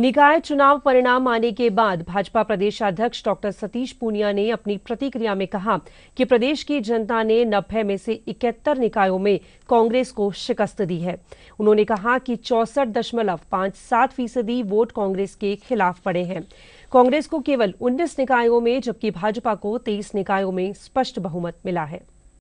निकाय चुनाव परिणाम आने के बाद भाजपा प्रदेश अध्यक्ष डॉक्टर सतीश पूनिया ने अपनी प्रतिक्रिया में कहा कि प्रदेश की जनता ने नब्बे में से इकहत्तर निकायों में कांग्रेस को शिकस्त दी है उन्होंने कहा कि चौसठ दशमलव पांच सात फीसदी वोट कांग्रेस के खिलाफ पड़े हैं कांग्रेस को केवल 19 निकायों में जबकि भाजपा को 23 निकायों में स्पष्ट बहुमत मिला है